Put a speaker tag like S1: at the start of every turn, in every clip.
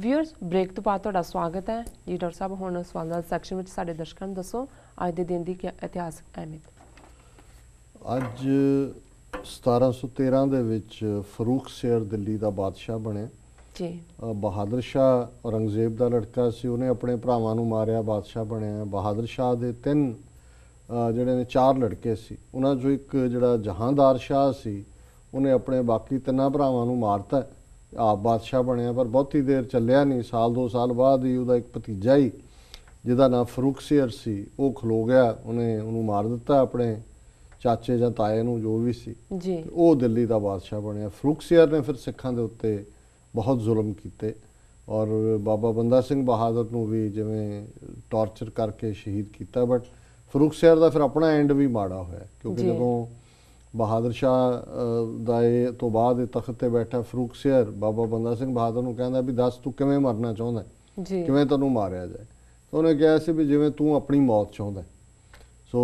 S1: ਵਿਅਰਸ break ਤੋਂ ਬਾਅਦ ਤੁਹਾਡਾ ਸਵਾਗਤ ਹੈ ਜੀ ਡਾਕਟਰ ਸਾਹਿਬ ਹੁਣ ਸਵਾਲ ਦਾ ਸੈਕਸ਼ਨ ਵਿੱਚ ਸਾਡੇ ਦਰਸ਼ਕਾਂ ਨੂੰ ਦੱਸੋ ਅੱਜ ਦੇ ਦਿਨ ਦੀ ਕੀ ਇਤਿਹਾਸਕ ਅਹਿਮੀਅਤ
S2: ਅੱਜ 1713 ਦੇ ਵਿੱਚ ਫਰੂਖ ਸ਼ੇਰ ਦਿੱਲੀ ਦਾ ਬਾਦਸ਼ਾਹ ਬਣਿਆ ਜੀ ਬਹਾਦਰ ਸ਼ਾਹ ਔਰੰਗਜ਼ੇਬ ਦਾ ਲੜਕਾ ਸੀ ਉਹਨੇ ਆਪਣੇ ਭਰਾਵਾਂ ਨੂੰ ਮਾਰਿਆ ਬਾਦਸ਼ਾਹ ਬਣਿਆ ਬਹਾਦਰ ਸ਼ਾਹ ਦੇ ਤਿੰਨ ਜਿਹੜੇ ਨੇ ਚਾਰ ਲੜਕੇ ਸੀ ਉਹਨਾਂ ਜੋ ਇੱਕ ਜਿਹੜਾ ਜਹਾਂਦਾਰ ਸ਼ਾਹ ਸੀ ਉਹਨੇ ਆਪਣੇ ਬਾਕੀ ਤਿੰਨਾਂ ਭਰਾਵਾਂ ਨੂੰ ਮਾਰਤਾ ਆਪ ਬਾਦਸ਼ਾਹ ਬਣਿਆ ਪਰ ਬਹੁਤੀ ਦੇਰ ਚੱਲਿਆ ਨਹੀਂ ਸਾਲ ਦੋ ਸਾਲ ਬਾਅਦ ਹੀ ਉਹਦਾ ਇੱਕ ਭਤੀਜਾ ਹੀ ਜਿਹਦਾ ਨਾਮ ਫਰੂਕ ਸੀਰ ਸੀ ਉਹ ਖਲੋ ਗਿਆ ਉਹਨੇ ਉਹਨੂੰ ਮਾਰ ਦਿੱਤਾ ਆਪਣੇ ਚਾਚੇ ਜਾਂ ਤਾਏ ਨੂੰ ਜੋ ਵੀ ਸੀ ਜੀ ਉਹ ਦਿੱਲੀ ਦਾ ਬਾਦਸ਼ਾਹ ਬਣਿਆ ਫਰੂਕ ਸੀਰ ਨੇ ਫਿਰ ਸਿੱਖਾਂ ਦੇ ਉੱਤੇ ਬਹੁਤ ਜ਼ੁਲਮ ਕੀਤੇ ਔਰ ਬਾਬਾ ਬੰਦਾ ਸਿੰਘ ਬਹਾਦਰ ਨੂੰ ਵੀ ਜਿਵੇਂ ਟੌਰਚਰ ਕਰਕੇ ਸ਼ਹੀਦ ਕੀਤਾ ਬਟ ਫਰੂਕ ਸਿਆਰ ਦਾ ਫਿਰ ਆਪਣਾ ਐਂਡ ਵੀ ਮਾੜਾ ਹੋਇਆ ਕਿਉਂਕਿ ਜਦੋਂ ਬਹਾਦਰ ਸ਼ਾਹ ਦਾ ਇਹ ਤੋਂ ਬਾਅਦ ਇਹ ਤਖਤ ਤੇ ਬੈਠਾ ਫਰੂਕ ਸਿਆਰ ਬਾਬਾ ਬੰਦਾ ਸਿੰਘ ਬਹਾਦਰ ਨੂੰ ਕਹਿੰਦਾ ਵੀ ਦੱਸ ਤੂੰ ਕਿਵੇਂ ਮਰਨਾ ਚਾਹੁੰਦਾ ਜੀ ਕਿਵੇਂ ਤੈਨੂੰ ਮਾਰਿਆ ਜਾਏ ਉਹਨੇ ਕਿਹਾ ਸੀ ਵੀ ਜਿਵੇਂ ਤੂੰ ਆਪਣੀ ਮੌਤ ਚਾਹੁੰਦਾ ਸੋ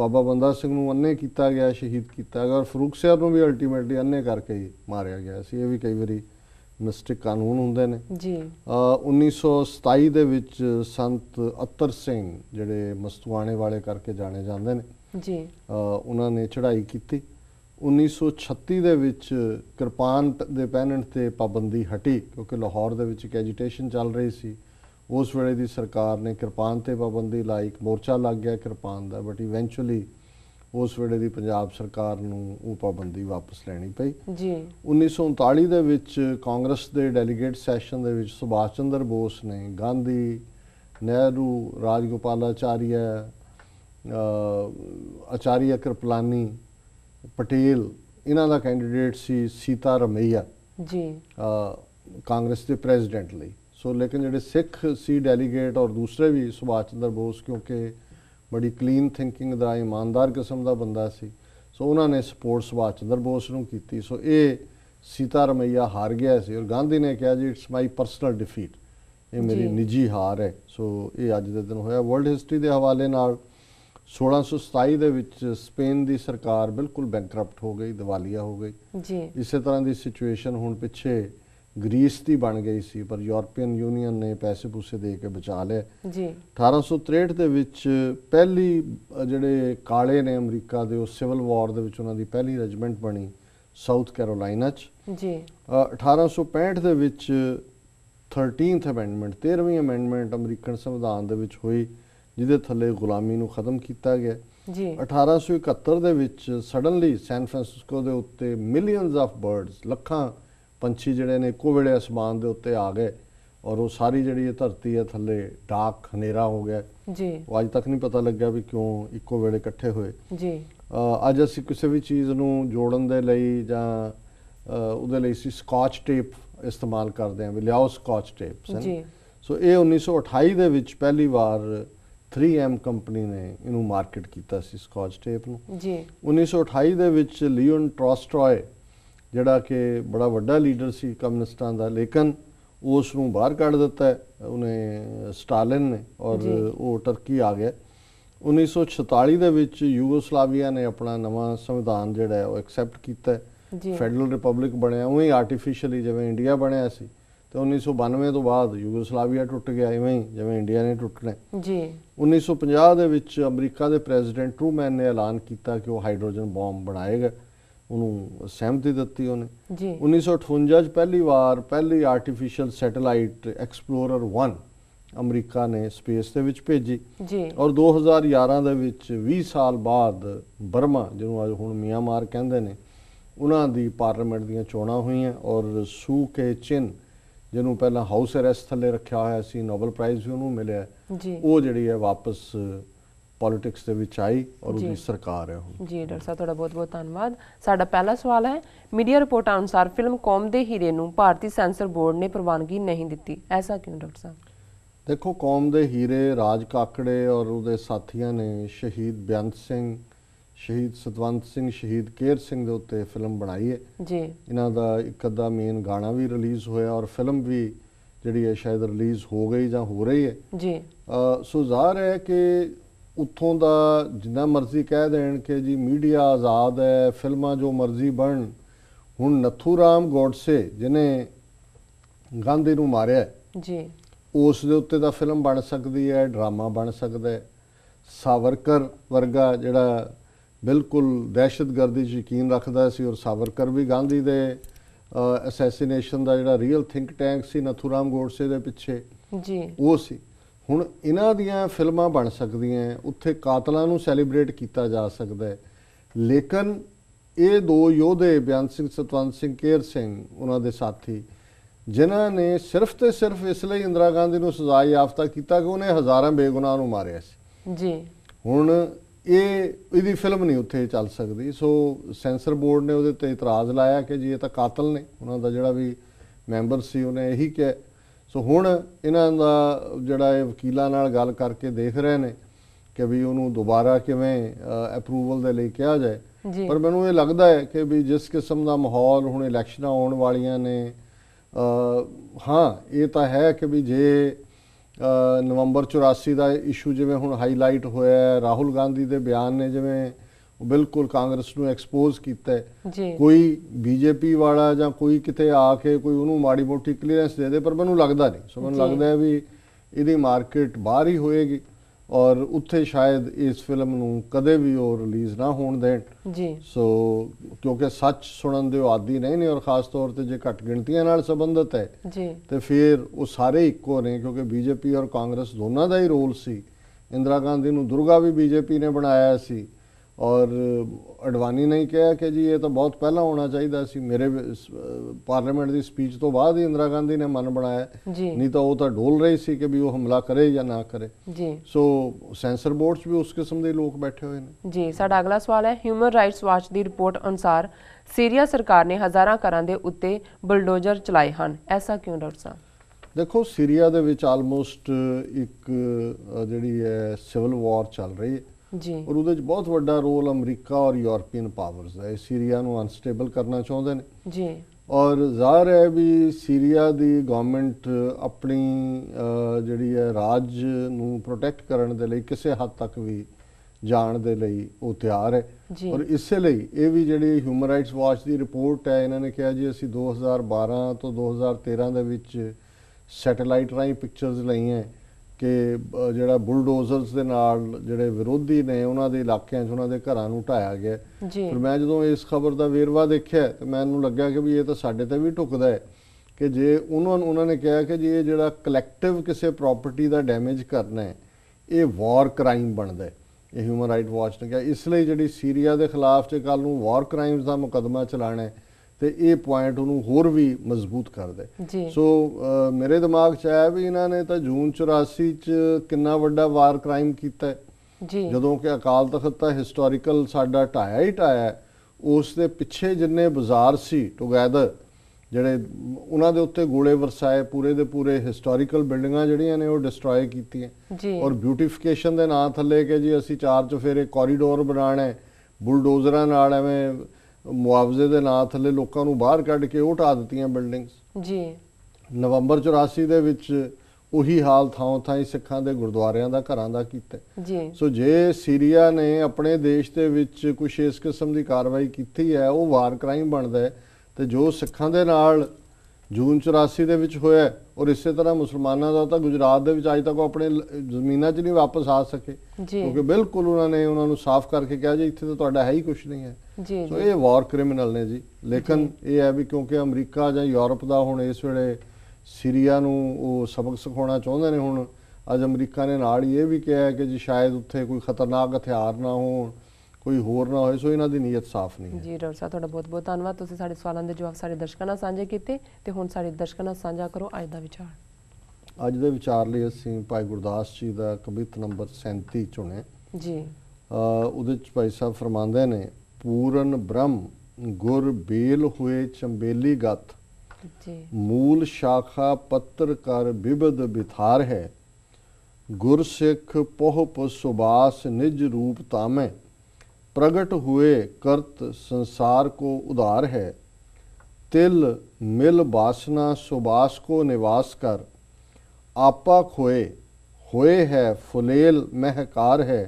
S2: ਬਾਬਾ ਬੰਦਾ ਸਿੰਘ ਨੂੰ ਅੰਨੇ ਕੀਤਾ ਗਿਆ ਸ਼ਹੀਦ ਕੀਤਾ ਗਿਆ ਔਰ ਫਰੂਕ ਸਿਆਰ ਨੂੰ ਵੀ ਅਲਟੀਮੇਟਲੀ ਅੰਨੇ ਕਰਕੇ ਹੀ ਮਾਰਿਆ ਗਿਆ ਸੀ ਇਹ ਵੀ ਕਈ ਵਾਰੀ ਮਿਸਟਿਕ ਕਾਨੂੰਨ ਹੁੰਦੇ ਨੇ ਜੀ 1927 ਦੇ ਵਿੱਚ ਸੰਤ ਅਤਰ ਸਿੰਘ ਜਿਹੜੇ ਮਸਤੂਆਣੇ ਵਾਲੇ ਕਰਕੇ ਜਾਣੇ ਜਾਂਦੇ ਨੇ ਜੀ ਉਹਨਾਂ ਨੇ ਚੜ੍ਹਾਈ ਕੀਤੀ 1936 ਦੇ ਵਿੱਚ ਕਿਰਪਾਨ ਦੇ ਪਹਿਨਣ ਤੇ ਪਾਬੰਦੀ ਹਟੀ ਕਿਉਂਕਿ ਲਾਹੌਰ ਦੇ ਵਿੱਚ ਇੱਕ ਐਜੀਟੇਸ਼ਨ ਚੱਲ ਰਹੀ ਸੀ ਉਸ ਵੇਲੇ ਦੀ ਸਰਕਾਰ ਨੇ ਕਿਰਪਾਨ ਤੇ ਪਾਬੰਦੀ ਲਾਇਕ ਮੋਰਚਾ ਲੱਗ ਗਿਆ ਕਿਰਪਾਨ ਦਾ ਬਟ ਇਵੈਂਚੁਅਲੀ ਉਸ ਵੇਲੇ ਦੀ ਪੰਜਾਬ ਸਰਕਾਰ ਨੂੰ ਉਹ ਪਾਬੰਦੀ ਵਾਪਸ ਲੈਣੀ ਪਈ ਜੀ 1939 ਦੇ ਵਿੱਚ ਕਾਂਗਰਸ ਦੇ ਡੈਲੀਗੇਟ ਸੈਸ਼ਨ ਦੇ ਵਿੱਚ ਸੁਭਾਸ਼ ਚੰਦਰ ਬੋਸ ਨੇ ਗਾਂਧੀ ਨਹਿਰੂ ਰਾਜਗੋਪਾਲਾਚਾਰੀਆ ਅਚਾਰੀਆ ਕਿਰਪਲਾਨੀ ਪਟੇਲ ਇਹਨਾਂ ਦਾ ਕੈਂਡੀਡੇਟ ਸੀ ਸੀਤਾ ਰਮਈਆ ਜੀ ਕਾਂਗਰਸ ਦੇ ਪ੍ਰੈਜ਼ੀਡੈਂਟ ਲਈ ਸੋ ਲੇਕਿਨ ਜਿਹੜੇ ਸਿੱਖ ਸੀ ਡੈਲੀਗੇਟ ਔਰ ਦੂਸਰੇ ਵੀ ਸੁਭਾਸ਼ ਚੰਦਰ ਬੋਸ ਕਿਉਂਕਿ ਬੜੀ ਕਲੀਨ ਥਿੰਕਿੰਗ ਦਾ ਇਮਾਨਦਾਰ ਕਿਸਮ ਦਾ ਬੰਦਾ ਸੀ ਸੋ ਉਹਨਾਂ ਨੇ ਸਪੋਰਟ ਸੁਭਾਸ਼ ਚੰਦਰ ਬੋਸ ਨੂੰ ਕੀਤੀ ਸੋ ਇਹ ਸੀਤਾ ਰਮਈਆ ਹਾਰ ਗਿਆ ਸੀ ਔਰ ਗਾਂਧੀ ਨੇ ਕਿਹਾ ਜੀ ਇਟਸ ਮਾਈ ਪਰਸਨਲ ਡਿਫੀਟ ਇਹ ਮੇਰੀ ਨਿੱਜੀ ਹਾਰ ਹੈ ਸੋ ਇਹ ਅੱਜ ਦੇ ਦਿਨ ਹੋਇਆ ਵਰਲਡ ਹਿਸਟਰੀ ਦੇ ਹਵਾਲੇ ਨਾਲ 1627 ਦੇ ਵਿੱਚ ਸਪੇਨ ਦੀ ਸਰਕਾਰ ਬਿਲਕੁਲ ਬੈਂਕਰਪਟ ਹੋ ਗਈ ਦਿਵਾਲੀਆ ਹੋ ਗਈ ਜੀ ਇਸੇ ਤਰ੍ਹਾਂ ਦੀ ਸਿਚੁਏਸ਼ਨ ਹੁਣ ਪਿੱਛੇ ਗ੍ਰੀਸ ਦੀ ਬਣ ਗਈ ਸੀ ਪਰ ਯੂਰਪੀਅਨ ਯੂਨੀਅਨ ਨੇ ਪੈਸੇ ਪੂਸੇ ਦੇ ਕੇ ਬਚਾ ਲਿਆ ਜੀ 1863 ਦੇ ਵਿੱਚ ਪਹਿਲੀ ਜਿਹੜੇ ਕਾਲੇ ਨੇ ਅਮਰੀਕਾ ਦੇ ਉਹ ਸਿਵਲ ਵਾਰ ਦੇ ਵਿੱਚ ਉਹਨਾਂ ਦੀ ਪਹਿਲੀ ਰੈਜੀਮੈਂਟ ਬਣੀ ਸਾਊਥ ਕੈਰੋਲਾਈਨਾ ਚ ਜੀ 1865 ਦੇ ਵਿੱਚ 13th ਅਮੈਂਡਮੈਂਟ 13ਵੀਂ ਅਮੈਂਡਮੈਂਟ ਅਮਰੀਕਨ ਸੰਵਿਧਾਨ ਦੇ ਵਿੱਚ ਹੋਈ ਜਿਹਦੇ ਥੱਲੇ ਗੁਲਾਮੀ ਨੂੰ ਖਤਮ ਕੀਤਾ ਗਿਆ ਜੀ 1871 ਦੇ ਵਿੱਚ ਸਡਨਲੀ ਸੈਨ ਫ੍ਰਾਂਸਿਸਕੋ ਦੇ ਉੱਤੇ ਮਿਲੀਅਨਸ ਆਫ ਬਰਡਸ ਲੱਖਾਂ ਪੰਛੀ ਜਿਹੜੇ ਨੇ ਇੱਕੋ ਵੇਲੇ ਅਸਮਾਨ ਦੇ ਉੱਤੇ ਆ ਗਏ ਔਰ ਉਹ ਸਾਰੀ ਜਿਹੜੀ ਇਹ ਧਰਤੀ ਹੈ ਥੱਲੇ ਡਾਰਕ ਹਨੇਰਾ ਹੋ ਗਿਆ ਜੀ ਉਹ ਅਜੇ ਤੱਕ ਨਹੀਂ ਪਤਾ ਲੱਗਿਆ ਵੀ ਕਿਉਂ ਇੱਕੋ ਵੇਲੇ ਇਕੱਠੇ ਹੋਏ ਜੀ ਅੱਜ ਅਸੀਂ ਕਿਸੇ ਵੀ ਚੀਜ਼ ਨੂੰ ਜੋੜਨ ਦੇ ਲਈ ਜਾਂ ਉਹਦੇ ਲਈ ਅਸੀਂ ਸਕਾਚ ਟੇਪ ਇਸਤੇਮਾਲ ਕਰਦੇ ਹਾਂ ਵੀ ਲਿਆਓ ਸਕਾਚ ਟੇਪ ਜੀ ਸੋ ਇਹ 1928 ਦੇ ਵਿੱਚ ਪਹਿਲੀ ਵਾਰ 3M ਕੰਪਨੀ ਨੇ ਇਹਨੂੰ ਮਾਰਕੀਟ ਕੀਤਾ ਸੀ ਸਕੌਚ ਟੇਪ ਨੂੰ ਜੀ 1928 ਦੇ ਵਿੱਚ ਲਿਓਨ ਟ੍ਰੋਸਟ੍ਰੋਏ ਜਿਹੜਾ ਕਿ ਬੜਾ ਵੱਡਾ ਲੀਡਰ ਸੀ ਕਮਿਊਨਿਸਟਾਂ ਦਾ ਲੇਕਿਨ ਉਸ ਨੂੰ ਬਾਹਰ ਕੱਢ ਦਿੱਤਾ ਉਹਨੇ ਸਟਾਲਿਨ ਨੇ ਔਰ ਉਹ ਟਰਕੀ ਆ ਗਿਆ 1946 ਦੇ ਵਿੱਚ ਯੂਗੋਸਲਾਵੀਆ ਨੇ ਆਪਣਾ ਨਵਾਂ ਸੰਵਿਧਾਨ ਜਿਹੜਾ ਉਹ ਐਕਸੈਪਟ ਕੀਤਾ ਫੈਡਰਲ ਰਿਪਬਲਿਕ ਬਣਿਆ ਉਹੀ ਆਰਟੀਫੀਸ਼ੀਅਲੀ ਜਿਵੇਂ ਇੰਡੀਆ ਬਣਿਆ ਸੀ ਤੇ 1992 ਤੋਂ ਬਾਅਦ ਯੂਗੋਸਲਾਵੀਆ ਟੁੱਟ ਗਿਆ ਇਵੇਂ ਹੀ ਜਿਵੇਂ ਇੰਡੀਆ ਨੇ ਟੁੱਟਣਾ ਜੀ 1950 ਦੇ ਵਿੱਚ ਅਮਰੀਕਾ ਦੇ ਪ੍ਰੈਜ਼ੀਡੈਂਟ ਟਰੂਮੈਨ ਨੇ ਐਲਾਨ ਕੀਤਾ ਕਿ ਉਹ ਹਾਈਡਰੋਜਨ ਬੰਬ ਬਣਾਏਗਾ ਉਹਨੂੰ ਸਹਿਮਤੀ ਦਿੱਤੀ ਉਹਨੇ ਜੀ 1958 ਚ ਪਹਿਲੀ ਵਾਰ ਪਹਿਲੀ ਆਰਟੀਫੀਸ਼ੀਅਲ ਸੈਟੇਲਾਈਟ ਐਕਸਪਲੋਰਰ 1 ਅਮਰੀਕਾ ਨੇ ਸਪੇਸ ਦੇ ਵਿੱਚ ਭੇਜੀ ਜੀ ਔਰ 2011 ਦੇ ਵਿੱਚ 20 ਸਾਲ ਬਾਅਦ ਬਰਮਾ ਜਿਹਨੂੰ ਅੱਜ ਹੁਣ ਮਿਆਂਮਾਰ ਕਹਿੰਦੇ ਨੇ ਉਹਨਾਂ ਦੀ ਪਾਰਲੀਮੈਂਟ ਦੀਆਂ ਚੋਣਾਂ ਹੋਈਆਂ ਔਰ ਸੂ ਕੇ ਚਿੰਨ ਜਿਹਨੂੰ ਪਹਿਲਾਂ ਹਾਊਸ ਅਰੈਸਟ ਥੱਲੇ ਰੱਖਿਆ ਹੋਇਆ ਸੀ ਨੋਬਲ ਪ੍ਰਾਈਜ਼ ਵੀ ਉਹਨੂੰ ਮਿਲਿਆ ਉਹ ਜਿਹੜੀ ਹੈ ਵਾਪਸ ਪੋਲਿਟਿਕਸ ਦੇ ਵਿੱਚ ਆਈ ਔਰ ਉਹਦੀ ਸਰਕਾਰ ਹੈ ਹੁਣ
S1: ਜੀ ਡਾਕਟਰ ਸਾਹਿਬ ਤੁਹਾਡਾ ਬਹੁਤ-ਬਹੁਤ ਧੰਨਵਾਦ ਸਾਡਾ ਪਹਿਲਾ ਸਵਾਲ ਹੈ ਮੀਡੀਆ ਰਿਪੋਰਟਾਂ ਅਨੁਸਾਰ ਫਿਲਮ ਕੌਮ ਦੇ ਹੀਰੇ ਨੂੰ ਭਾਰਤੀ ਸੈਂਸਰ ਬੋਰਡ ਨੇ ਪ੍ਰਵਾਨਗੀ ਨਹੀਂ ਦਿੱਤੀ ਐਸਾ ਕਿਉਂ ਡਾਕਟਰ ਸਾਹਿਬ
S2: ਦੇਖੋ ਕੌਮ ਦੇ ਹੀਰੇ ਰਾਜ ਕਾਕੜੇ ਔਰ ਉਹਦੇ ਸਾਥੀਆਂ ਨੇ ਸ਼ਹੀਦ ਬਿਆੰਤ ਸਿੰਘ ਸ਼ਹੀਦ ਸਤਵੰਤ ਸਿੰਘ ਸ਼ਹੀਦ ਕੇਰ ਸਿੰਘ ਦੇ ਉੱਤੇ ਫਿਲਮ ਬਣਾਈ ਹੈ ਜੀ ਇਹਨਾਂ ਦਾ ਇੱਕ ਅੱਧਾ ਮੇਨ ਗਾਣਾ ਵੀ ਰਿਲੀਜ਼ ਹੋਇਆ ਔਰ ਫਿਲਮ ਵੀ ਜਿਹੜੀ ਹੈ ਸ਼ਾਇਦ ਰਿਲੀਜ਼ ਹੋ ਗਈ ਜਾਂ ਹੋ ਰਹੀ ਹੈ ਜੀ ਸੋ ਜ਼ਾਹਰ ਹੈ ਕਿ ਉੱਥੋਂ ਦਾ ਜਿੰਨਾ ਮਰਜ਼ੀ ਕਹਿ ਦੇਣ ਕਿ ਜੀ ਮੀਡੀਆ ਆਜ਼ਾਦ ਹੈ ਫਿਲਮਾਂ ਜੋ ਮਰਜ਼ੀ ਬਣ ਹੁਣ ਨਥੂਰਾਮ ਗੋਡਸੇ ਜਿਨੇ ਗਾਂਧੀ ਨੂੰ ਮਾਰਿਆ ਜੀ ਉਸ ਦੇ ਉੱਤੇ ਤਾਂ ਫਿਲਮ ਬਣ ਸਕਦੀ ਹੈ ਡਰਾਮਾ ਬਣ ਸਕਦਾ ਹੈ ਸਾਵਰਕਰ ਵਰਗਾ ਜਿਹੜਾ ਬਿਲਕੁਲ ਦਹਿਸ਼ਤਗਰਦੀ 'ਚ ਯਕੀਨ ਰੱਖਦਾ ਸੀ ਔਰ ਸਾਵਰਕਰ ਵੀ ਗਾਂਧੀ ਦੇ ਅਸੈਸੀਨੇਸ਼ਨ ਦਾ ਜਿਹੜਾ ਰੀਅਲ ਥਿੰਕ ਟੈਂਕ ਸੀ ਨਥੂਰਾਮ ਗੋਡਸੇ ਦੇ ਪਿੱਛੇ ਜੀ ਉਹ ਸੀ ਹੁਣ ਇਹਨਾਂ ਦੀਆਂ ਫਿਲਮਾਂ ਬਣ ਸਕਦੀਆਂ ਉੱਥੇ ਕਾਤਲਾਂ ਨੂੰ ਸੈਲੀਬ੍ਰੇਟ ਕੀਤਾ ਜਾ ਸਕਦਾ ਹੈ ਲੇਕਿਨ ਇਹ ਦੋ ਯੋਧੇ ਬਿਆਨ ਸਿੰਘ ਸਤਵੰਤ ਸਿੰਘ ਕੇਰ ਸਿੰਘ ਉਹਨਾਂ ਦੇ ਸਾਥੀ ਜਿਨ੍ਹਾਂ ਨੇ ਸਿਰਫ ਤੇ ਸਿਰਫ ਇਸ ਲਈ ਇੰਦਰਾ ਗਾਂਧੀ ਨੂੰ ਸਜ਼ਾ ਯਾਫਤਾ ਕੀਤਾ ਕਿ ਉਹਨੇ ਹਜ਼ਾਰਾਂ ਬੇਗੁਨਾਹ ਨੂੰ ਮਾਰਿਆ ਸੀ ਜੀ ਹੁਣ ਇਹ ਇਹਦੀ ਫਿਲਮ ਨਹੀਂ ਉੱਥੇ ਚੱਲ ਸਕਦੀ ਸੋ ਸੈਂਸਰ ਬੋਰਡ ਨੇ ਉਹਦੇ ਤੇ ਇਤਰਾਜ਼ ਲਾਇਆ ਕਿ ਜੀ ਇਹ ਤਾਂ ਕਾਤਲ ਨੇ ਉਹਨਾਂ ਦਾ ਜਿਹੜਾ ਵੀ ਮੈਂਬਰ ਸੀ ਉਹਨੇ ਇਹੀ ਕਿ ਸੋ ਹੁਣ ਇਹਨਾਂ ਦਾ ਜਿਹੜਾ ਇਹ ਵਕੀਲਾਂ ਨਾਲ ਗੱਲ ਕਰਕੇ ਦੇਖ ਰਹੇ ਨੇ ਕਿ ਵੀ ਉਹਨੂੰ ਦੁਬਾਰਾ ਕਿਵੇਂ ਅਪਰੂਵਲ ਦੇ ਲਈ ਕਿਹਾ ਜਾਏ ਪਰ ਮੈਨੂੰ ਇਹ ਲੱਗਦਾ ਹੈ ਕਿ ਵੀ ਜਿਸ ਕਿਸਮ ਦਾ ਮਾਹੌਲ ਹੁਣ ਇਲੈਕਸ਼ਨਾਂ ਆਉਣ ਵਾਲੀਆਂ ਨੇ ਹਾਂ ਇਹ ਤਾਂ ਹੈ ਕਿ ਵੀ ਜੇ ਨਵੰਬਰ 84 ਦਾ ਇਸ਼ੂ ਜਿਵੇਂ ਹੁਣ ਹਾਈਲਾਈਟ ਹੋਇਆ ਹੈ ਰਾਹੁਲ ਗਾਂਧੀ ਦੇ ਬਿਆਨ ਨੇ ਜਿਵੇਂ ਬਿਲਕੁਲ ਕਾਂਗਰਸ ਨੂੰ ਐਕਸਪੋਜ਼ ਕੀਤਾ ਹੈ ਕੋਈ ਬੀਜੇਪੀ ਵਾਲਾ ਜਾਂ ਕੋਈ ਕਿਤੇ ਆ ਕੇ ਕੋਈ ਉਹਨੂੰ ਮਾੜੀ ਮੋਟੀ ਕਲੀਅਰੈਂਸ ਦੇ ਦੇ ਪਰ ਮੈਨੂੰ ਲੱਗਦਾ ਨਹੀਂ ਸੋ ਮੈਨੂੰ ਲੱਗਦਾ ਹੈ ਵੀ ਇਹਦੀ ਮਾਰਕੀਟ ਬਾਹਰ ਹੀ ਹੋਏਗੀ ਔਰ ਉੱਥੇ ਸ਼ਾਇਦ ਇਸ ਫਿਲਮ ਨੂੰ ਕਦੇ ਵੀ ਉਹ ਰਿਲੀਜ਼ ਨਾ ਹੋਣ ਦੇਣ ਜੀ ਸੋ ਕਿਉਂਕਿ ਸੱਚ ਸੁਣਨ ਦੇ ਆਦੀ ਨਹੀਂ ਨੇ ਔਰ ਖਾਸ ਤੌਰ ਤੇ ਜੇ ਘਟ ਗਿਣਤੀਆਂ ਨਾਲ ਸੰਬੰਧਤ ਹੈ ਜੀ ਤੇ ਫਿਰ ਉਹ ਸਾਰੇ ਇੱਕੋ ਨੇ ਕਿਉਂਕਿ ਬੀਜੇਪੀ ਔਰ ਕਾਂਗਰਸ ਦੋਨਾਂ ਦਾ ਹੀ ਰੋਲ ਸੀ ਇੰਦਰਾ ਗਾਂਧੀ ਨੂੰ ਦੁਰਗਾ ਵੀ ਬੀਜੇਪੀ ਨੇ ਬਣਾਇਆ ਸੀ ਔਰ ਅਡਵਾਨੀ ਨੇ ਕਿਹਾ ਕਿ ਜੀ ਇਹ ਤਾਂ ਬਹੁਤ ਪਹਿਲਾਂ ਹੋਣਾ ਚਾਹੀਦਾ ਸੀ ਮੇਰੇ ਪਾਰਲੀਮੈਂਟ ਦੀ ਸਪੀਚ ਤੋਂ ਬਾਅਦ ਹੀ ਇੰਦਰਾ ਗਾਂਧੀ ਨੇ ਮਨ ਬਣਾਇਆ ਨਹੀਂ ਤਾਂ ਉਹ ਤਾਂ ਢੋਲ ਰਹੀ ਸੀ ਕਿ ਵੀ ਉਹ ਹਮਲਾ ਕਰੇ ਜਾਂ ਨਾ ਕਰੇ ਜੀ ਸੋ ਸੈਂਸਰ ਬੋਰਡਸ ਵੀ ਉਸ ਕਿਸਮ ਦੇ ਲੋਕ ਬੈਠੇ ਹੋਏ ਨੇ
S1: ਜੀ ਸਾਡਾ ਅਗਲਾ ਸਵਾਲ ਹੈ ਹਿਊਮਨ ਰਾਈਟਸ ਵਾਚ ਦੀ ਰਿਪੋਰਟ ਅਨੁਸਾਰ ਸੀਰੀਆ ਸਰਕਾਰ ਨੇ ਹਜ਼ਾਰਾਂ ਘਰਾਂ ਦੇ ਉੱਤੇ ਬਲਡੋਜ਼ਰ ਚਲਾਏ ਹਨ ਐਸਾ ਕਿਉਂ ਡਾਕਟਰ ਸਾਹਿਬ
S2: ਦੇਖੋ ਸੀਰੀਆ ਦੇ ਵਿੱਚ ਆਲਮੋਸਟ ਇੱਕ ਜਿਹੜੀ ਹੈ ਸਿਵਲ ਵਾਰ ਚੱਲ ਰਹੀ ਹੈ ਜੀ ਔਰ ਉਹਦੇ ਵਿੱਚ ਬਹੁਤ ਵੱਡਾ ਰੋਲ ਅਮਰੀਕਾ ਔਰ ਯੂਰਪੀਅਨ ਪਾਵਰਸ ਦਾ ਹੈ ਸੀਰੀਆ ਨੂੰ ਅਨਸਟੇਬਲ ਕਰਨਾ ਚਾਹੁੰਦੇ ਨੇ ਜੀ ਔਰ ਜ਼ਾਹਰ ਹੈ ਵੀ ਸੀਰੀਆ ਦੀ ਗਵਰਨਮੈਂਟ ਆਪਣੀ ਜਿਹੜੀ ਹੈ ਰਾਜ ਨੂੰ ਪ੍ਰੋਟੈਕਟ ਕਰਨ ਦੇ ਲਈ ਕਿਸੇ ਹੱਦ ਤੱਕ ਵੀ ਜਾਣ ਦੇ ਲਈ ਉਹ ਤਿਆਰ ਹੈ ਔਰ ਇਸੇ ਲਈ ਇਹ ਵੀ ਜਿਹੜੀ ਹਿਊਮਨ ਰਾਈਟਸ ਵਾਚ ਦੀ ਰਿਪੋਰਟ ਹੈ ਇਹਨਾਂ ਨੇ ਕਿਹਾ ਜੀ ਅਸੀਂ 2012 ਤੋਂ 2013 ਦੇ ਵਿੱਚ ਸੈਟੇਲਾਈਟ ਰਾਈ ਪਿਕਚਰਸ ਲਈਆਂ ਹੈ ਕਿ ਜਿਹੜਾ ਬੁਲਡੋਜ਼ਰਸ ਦੇ ਨਾਲ ਜਿਹੜੇ ਵਿਰੋਧੀ ਨੇ ਉਹਨਾਂ ਦੇ ਇਲਾਕਿਆਂ 'ਚ ਉਹਨਾਂ ਦੇ ਘਰਾਂ ਨੂੰ ਢਾਇਆ ਗਿਆ ਫਿਰ ਮੈਂ ਜਦੋਂ ਇਸ ਖਬਰ ਦਾ ਵੇਰਵਾ ਦੇਖਿਆ ਤੇ ਮੈਨੂੰ ਲੱਗਿਆ ਕਿ ਵੀ ਇਹ ਤਾਂ ਸਾਡੇ ਤੇ ਵੀ ਟੁੱਕਦਾ ਹੈ ਕਿ ਜੇ ਉਹਨਾਂ ਨੂੰ ਉਹਨਾਂ ਨੇ ਕਿਹਾ ਕਿ ਜੇ ਇਹ ਜਿਹੜਾ ਕਲੈਕਟਿਵ ਕਿਸੇ ਪ੍ਰਾਪਰਟੀ ਦਾ ਡੈਮੇਜ ਕਰਨਾ ਹੈ ਇਹ ਵਾਰ ਕ੍ਰਾਈਮ ਬਣਦਾ ਹੈ ਇਹ ਹਿਊਮਨ ਰਾਈਟ ਵਾਚ ਨੇ ਕਿਹਾ ਇਸ ਲਈ ਜਿਹੜੀ ਸੀਰੀਆ ਦੇ ਖਿਲਾਫ ਤੇ ਕੱਲ ਨੂੰ ਵਾਰ ਕ੍ਰਾਈਮਸ ਦਾ ਮੁਕਦਮਾ ਚਲਾਣਾ ਹੈ ਤੇ ਇਹ ਪੁਆਇੰਟ ਉਹਨੂੰ ਹੋਰ ਵੀ ਮਜ਼ਬੂਤ ਕਰਦਾ ਸੋ ਮੇਰੇ ਦਿਮਾਗ 'ਚ ਆਇਆ ਵੀ ਇਹਨਾਂ ਨੇ ਤਾਂ ਜੂਨ 84 'ਚ ਕਿੰਨਾ ਵੱਡਾ ਵਾਰ ਕ੍ਰਾਈਮ ਕੀਤਾ ਜੀ ਜਦੋਂ ਕਿ ਅਕਾਲ ਤਖਤ ਦਾ ਹਿਸਟੋਰੀਕਲ ਸਾਡਾ ਟਾਇਆ ਹੀ ਟਾਇਆ ਉਸ ਦੇ ਪਿੱਛੇ ਜਿੰਨੇ ਬਾਜ਼ਾਰ ਸੀ ਟੁਗੇਦਰ ਜਿਹੜੇ ਉਹਨਾਂ ਦੇ ਉੱਤੇ ਗੋਲੇ ਵਰਸਾਏ ਪੂਰੇ ਦੇ ਪੂਰੇ ਹਿਸਟੋਰੀਕਲ ਬਿਲਡਿੰਗਾਂ ਜਿਹੜੀਆਂ ਨੇ ਉਹ ਡਿਸਟਰੋਏ ਕੀਤੀਆਂ ਔਰ ਬਿਊਟੀਫਿਕੇਸ਼ਨ ਦੇ ਨਾਂ ਥੱਲੇ ਕਿ ਜੀ ਅਸੀਂ ਚਾਰ ਚੁਫੇਰੇ ਕੋਰੀਡੋਰ ਬਣਾਣਾ ਹੈ ਬੁਲਡੋਜ਼ਰਾਂ ਨਾਲ ਐਵੇਂ ਮੁਆਵਜ਼ੇ ਦੇ ਨਾਂ ਥੱਲੇ ਲੋਕਾਂ ਨੂੰ ਬਾਹਰ ਕੱਢ ਕੇ ਉਹ ਢਾ ਦਿੱਤੀਆਂ ਬਿਲਡਿੰਗਸ ਜੀ ਨਵੰਬਰ 84 ਦੇ ਵਿੱਚ ਉਹੀ ਹਾਲ ਥਾਂ ਥਾਂ ਸਿੱਖਾਂ ਦੇ ਗੁਰਦੁਆਰਿਆਂ ਦਾ ਘਰਾਂ ਦਾ ਕੀਤਾ ਜੀ ਸੋ ਜੇ ਸੀਰੀਆ ਨੇ ਆਪਣੇ ਦੇਸ਼ ਦੇ ਵਿੱਚ ਕੁਝ ਇਸ ਕਿਸਮ ਦੀ ਕਾਰਵਾਈ ਕੀਤੀ ਹੈ ਉਹ ਵਾਰ ਕ੍ਰਾਈਮ ਬਣਦਾ ਹੈ ਤੇ ਜੋ ਸਿੱਖਾਂ ਦੇ ਨਾਲ ਜੂਨ 84 ਦੇ ਵਿੱਚ ਹੋਇਆ ਔਰ ਇਸੇ ਤਰ੍ਹਾਂ ਮੁਸਲਮਾਨਾਂ ਦਾ ਤਾਂ ਗੁਜਰਾਤ ਦੇ ਵਿੱਚ ਅਜੇ ਤੱਕ ਆਪਣੇ ਜ਼ਮੀਨਾਂ 'ਚ ਨਹੀਂ ਵਾਪਸ ਆ ਸਕੇ ਕਿਉਂਕਿ ਬਿਲਕੁਲ ਉਹਨਾਂ ਨੇ ਉਹਨਾਂ ਨੂੰ ਸਾਫ਼ ਕਰਕੇ ਕਿਹਾ ਜੀ ਇੱਥੇ ਤਾਂ ਤੁਹਾਡਾ ਹੈ ਹੀ ਕੁਝ ਨਹੀਂ ਹੈ ਸੋ ਇਹ ਵਾਰ ਕ੍ਰਿਮੀਨਲ ਨੇ ਜੀ ਲੇਕਿਨ ਇਹ ਹੈ ਵੀ ਕਿਉਂਕਿ ਅਮਰੀਕਾ ਜਾਂ ਯੂਰਪ ਦਾ ਹੁਣ ਇਸ ਵੇਲੇ ਸਿਰੀਆ ਨੂੰ ਉਹ ਸਬਕ ਸਿਖਾਉਣਾ ਚਾਹੁੰਦੇ ਨੇ ਹੁਣ ਅੱਜ ਅਮਰੀਕਾ ਨੇ ਨਾਲ ਹੀ ਇਹ ਵੀ ਕਿਹਾ ਕਿ ਜੀ ਸ਼ਾਇਦ ਉੱਥੇ ਕੋਈ ਖਤਰਨਾਕ ਹਥਿਆਰ ਨਾ ਹੋਣ ਕੋਈ ਹੋਰ ਨਾ ਹੋਏ ਸੋ ਇਹਨਾਂ ਦੀ ਨੀਅਤ ਸਾਫ਼ ਨਹੀਂ ਹੈ ਜੀ
S1: ਡਾਕਟਰ ਸਾਹਿਬ ਤੁਹਾਡਾ ਬਹੁਤ ਬਹੁਤ ਧੰਨਵਾਦ ਤੁਸੀਂ ਸਾਡੇ ਸਵਾਲਾਂ ਦੇ ਜਵਾਬ ਸਾਡੇ ਦਰਸ਼ਕਾਂ ਨਾਲ ਸਾਂਝੇ ਕੀਤੇ ਤੇ ਹੁਣ ਸਾਡੇ ਦਰਸ਼ਕਾਂ ਨਾਲ ਸਾਂਝਾ ਕਰੋ ਅੱਜ ਦਾ ਵਿਚਾਰ
S2: ਅੱਜ ਦੇ ਵਿਚਾਰ ਲਈ ਅਸੀਂ ਭਾਈ ਗੁਰਦਾਸ ਜੀ ਦਾ ਕਵਿਤ ਨੰਬਰ 37 ਚੁਣਿਆ ਜੀ ਉਹਦੇ ਵਿੱਚ ਭਾਈ ਸਾਹਿਬ ਫਰਮਾਉਂਦੇ ਨੇ ਪੂਰਨ ਬ੍ਰਹਮ ਗੁਰ ਬੇਲ ਹੋਏ ਚੰਬੇਲੀ ਗਤ ਜੀ ਮੂਲ ਸ਼ਾਖਾ ਪੱਤਰ ਕਰ ਵਿਵਦ ਵਿਥਾਰ ਹੈ ਗੁਰ ਸਿੱਖ ਪੋਹ ਸੁਬਾਸ ਨਿਜ ਰੂਪ ਤਾਮੈ प्रगट हुए कर्त संसार को उदार है तिल मिल बासना सुबास को निवास कर आपा खोए होए है फुलेल महकार है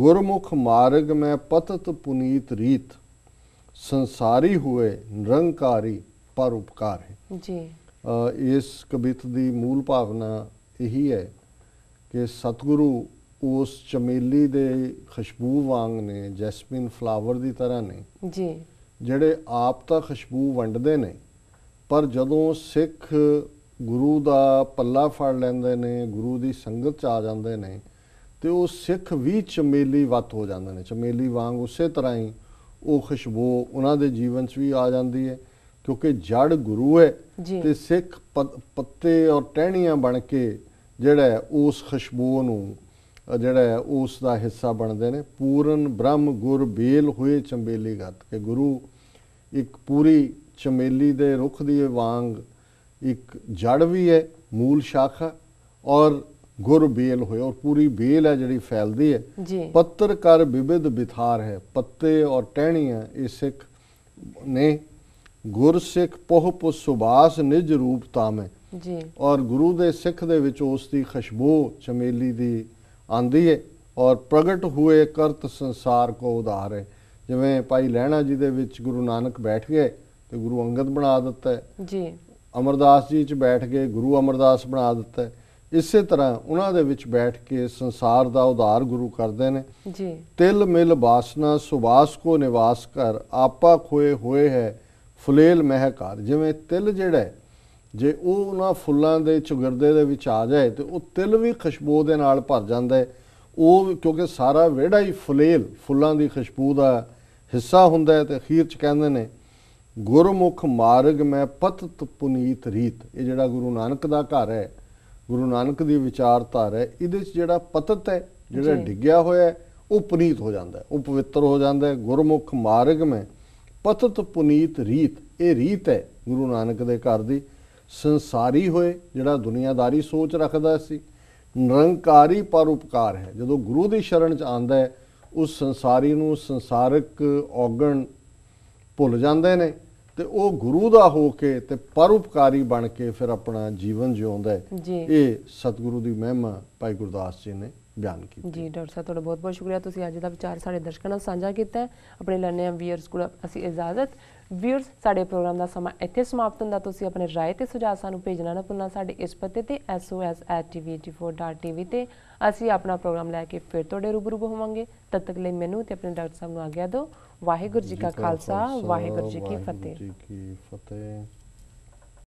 S2: गुरमुख मार्ग में पतत पुनीत रीत ਸੰਸਾਰੀ ਹੋਏ ਨਿਰੰਕਾਰੀ ਪਰ ਉਪਕਾਰ ਹੈ ਜੀ ਇਸ ਕਵਿਤ ਦੀ मूल भावना यही है कि सतगुरु ਉਸ ਚਮੇਲੀ ਦੇ ਖੁਸ਼ਬੂ ਵਾਂਗ ਨੇ ਜੈਸਮਿਨ ਫਲਾਵਰ ਦੀ ਤਰ੍ਹਾਂ ਨੇ ਜੀ ਜਿਹੜੇ ਆਪ ਤਾਂ ਖੁਸ਼ਬੂ ਵੰਡਦੇ ਨੇ ਪਰ ਜਦੋਂ ਸਿੱਖ ਗੁਰੂ ਦਾ ਪੱਲਾ ਫੜ ਲੈਂਦੇ ਨੇ ਗੁਰੂ ਦੀ ਸੰਗਤ ਚ ਆ ਜਾਂਦੇ ਨੇ ਤੇ ਉਹ ਸਿੱਖ ਵੀ ਚਮੇਲੀ ਵਤ ਹੋ ਜਾਂਦੇ ਨੇ ਚਮੇਲੀ ਵਾਂਗ ਉਸੇ ਤਰ੍ਹਾਂ ਹੀ ਉਹ ਖੁਸ਼ਬੂ ਉਹਨਾਂ ਦੇ ਜੀਵਨ 'ਚ ਵੀ ਆ ਜਾਂਦੀ ਹੈ ਕਿਉਂਕਿ ਜੜ ਗੁਰੂ ਹੈ ਤੇ ਸਿੱਖ ਪੱਤੇ ਔਰ ਟਹਿਣੀਆਂ ਬਣ ਕੇ ਜਿਹੜਾ ਉਸ ਖੁਸ਼ਬੂ ਨੂੰ ਜਿਹੜਾ ਉਸ ਦਾ ਹਿੱਸਾ ਬਣਦੇ ਨੇ ਪੂਰਨ ਬ੍ਰਹਮ ਗੁਰ ਬੇਲ ਹੋਏ ਚੰਬੇਲੀ ਗੱਤ ਕਿ ਗੁਰੂ ਇੱਕ ਪੂਰੀ ਚਮੇਲੀ ਦੇ ਰੁੱਖ ਦੀ ਵਾਂਗ ਇੱਕ ਜੜ ਵੀ ਹੈ ਮੂਲ ਸ਼ਾਖਾ ਔਰ ਗੁਰ ਬੇਲ ਹੋਏ ਔਰ ਪੂਰੀ ਬੇਲ ਹੈ ਜਿਹੜੀ ਫੈਲਦੀ ਹੈ ਪੱਤਰ ਕਰ ਵਿਵਿਧ ਵਿਥਾਰ ਹੈ ਪੱਤੇ ਔਰ ਟਹਿਣੀਆਂ ਇਹ ਸਿੱਖ ਨੇ ਗੁਰ ਸਿੱਖ ਪਹੁ ਪੁ ਸੁਬਾਸ ਨਿਜ ਰੂਪ ਤਾਮੇ ਜੀ ਔਰ ਗੁਰੂ ਦੇ ਸਿੱਖ ਦੇ ਵਿੱਚ ਉਸ ਦੀ ਖੁਸ਼ਬੂ ਚਮੇਲੀ ਦੀ ਆਂਦੀ ਏ ਔਰ ਪ੍ਰਗਟ ਹੋਏ ਕਰਤ ਸੰਸਾਰ ਕੋ ਉਧਾਰ ਹੈ ਜਿਵੇਂ ਭਾਈ ਲਹਿਣਾ ਜੀ ਦੇ ਵਿੱਚ ਗੁਰੂ ਨਾਨਕ ਬੈਠ ਗਏ ਤੇ ਗੁਰੂ ਅੰਗਦ ਬਣਾ ਦਿੱਤਾ ਜੀ ਅਮਰਦਾਸ ਜੀ ਚ ਬੈਠ ਕੇ ਗੁਰੂ ਅਮਰਦਾਸ ਬਣਾ ਦਿੱਤਾ ਇਸੇ ਤਰ੍ਹਾਂ ਉਹਨਾਂ ਦੇ ਵਿੱਚ ਬੈਠ ਕੇ ਸੰਸਾਰ ਦਾ ਉਧਾਰ ਗੁਰੂ ਕਰਦੇ ਨੇ ਜੀ ਤਿਲ ਮਿਲ ਬਾਸਨਾ ਸੁਬਾਸ ਕੋ ਨਿਵਾਸ ਕਰ ਆਪਾ ਖੋਏ ਹੋਏ ਹੈ ਫੁਲੇਲ ਮਹਿਕਾਰ ਜਿਵੇਂ ਤਿਲ ਜਿਹੜਾ ਜੇ ਉਹ ਉਹਨਾਂ ਫੁੱਲਾਂ ਦੇ ਚੁਗਰਦੇ ਦੇ ਵਿੱਚ ਆ ਜਾਏ ਤੇ ਉਹ ਤਿਲ ਵੀ ਖੁਸ਼ਬੂ ਦੇ ਨਾਲ ਭਰ ਜਾਂਦਾ ਹੈ ਉਹ ਕਿਉਂਕਿ ਸਾਰਾ ਵਿਹੜਾ ਹੀ ਫੁਲੇਲ ਫੁੱਲਾਂ ਦੀ ਖੁਸ਼ਬੂ ਦਾ ਹਿੱਸਾ ਹੁੰਦਾ ਹੈ ਤੇ ਅਖੀਰ ਚ ਕਹਿੰਦੇ ਨੇ ਗੁਰਮੁਖ ਮਾਰਗ ਮੈਂ ਪਤਤ ਪੁਨੀਤ ਰੀਤ ਇਹ ਜਿਹੜਾ ਗੁਰੂ ਨਾਨਕ ਦਾ ਘਰ ਹੈ ਗੁਰੂ ਨਾਨਕ ਦੀ ਵਿਚਾਰਧਾਰਾ ਹੈ ਇਹਦੇ ਚ ਜਿਹੜਾ ਪਤਤ ਹੈ ਜਿਹੜਾ ਡਿੱਗਿਆ ਹੋਇਆ ਹੈ ਉਹ ਪੁਨੀਤ ਹੋ ਜਾਂਦਾ ਹੈ ਉਹ ਪਵਿੱਤਰ ਹੋ ਜਾਂਦਾ ਹੈ ਗੁਰਮੁਖ ਮਾਰਗ ਮੈਂ ਪਤਤ ਪੁਨੀਤ ਰੀਤ ਇਹ ਰੀਤ ਹੈ ਗੁਰੂ ਨਾਨਕ ਦੇ ਘਰ ਦੀ ਸੰਸਾਰੀ ਹੋਏ ਜਿਹੜਾ ਦੁਨੀਆਦਾਰੀ ਸੋਚ ਰੱਖਦਾ ਸੀ ਨਿਰੰਕਾਰੀ ਪਰਉਪਕਾਰ ਹੈ ਜਦੋਂ ਗੁਰੂ ਦੀ ਸ਼ਰਨ ਚ ਆਂਦਾ ਹੈ ਉਸ ਸੰਸਾਰੀ ਨੂੰ ਸੰਸਾਰਕ ਔਗਣ ਭੁੱਲ ਜਾਂਦੇ ਨੇ ਤੇ ਉਹ ਗੁਰੂ ਦਾ ਹੋ ਕੇ ਤੇ ਪਰਉਪਕਾਰੀ ਬਣ ਕੇ ਫਿਰ ਆਪਣਾ ਜੀਵਨ ਜਿਉਂਦਾ ਹੈ ਇਹ ਸਤਿਗੁਰੂ ਦੀ ਮਹਿਮਾ ਭਾਈ ਗੁਰਦਾਸ ਜੀ ਨੇ ਬਿਆਨ
S1: ਕੀਤੀ ਜੀ ਡਾਕਟਰ ਸਾਹਿਬ ਤੁਹਾਡਾ ਬਹੁਤ ਬਹੁਤ ਸ਼ੁਕਰੀਆ ਤੁਸੀਂ ਅੱਜ ਦਾ ਵਿਚਾਰ ਸਾਡੇ ਦਰਸ਼ਕਾਂ ਨਾਲ ਸਾਂਝਾ ਕੀਤਾ ਆਪਣੇ ਲੈਣੇ ਆ ਵੀਅਰਸ ਕੋਲ ਅਸੀਂ ਇਜਾਜ਼ਤ ਵੀਅਰਸ ਸਾਡੇ ਪ੍ਰੋਗਰਾਮ ਦਾ ਸਮਾਂ ਇੱਥੇ ਸਮਾਪਤ ਹੁੰਦਾ ਤੁਸੀਂ ਆਪਣੇ ਰਾਏ ਤੇ ਸੁਝਾਅ ਸਾਨੂੰ ਭੇਜਣਾ ਨਾ ਭੁੱਲਣਾ ਸਾਡੇ ਇਸ ਪਤੇ ਤੇ sos@tv84.tv ਤੇ ਅਸੀਂ ਆਪਣਾ ਪ੍ਰੋਗਰਾਮ ਲੈ ਕੇ ਫਿਰ ਤੁਹਾਡੇ ਰੂਬਰੂ ਹੋਵਾਂਗੇ ਤਦ ਤੱਕ ਲਈ ਮੈਨੂੰ ਤੇ ਆਪਣੇ ਡਾਕਟਰ ਸਾਹਿਬ ਨੂੰ ਆਗਿਆ ਦਿਓ ਵਾਹਿਗੁਰੂ ਜੀ ਕਾ ਖਾਲਸਾ ਵਾਹਿਗੁਰੂ ਜੀ ਕੀ
S2: ਫਤਿਹ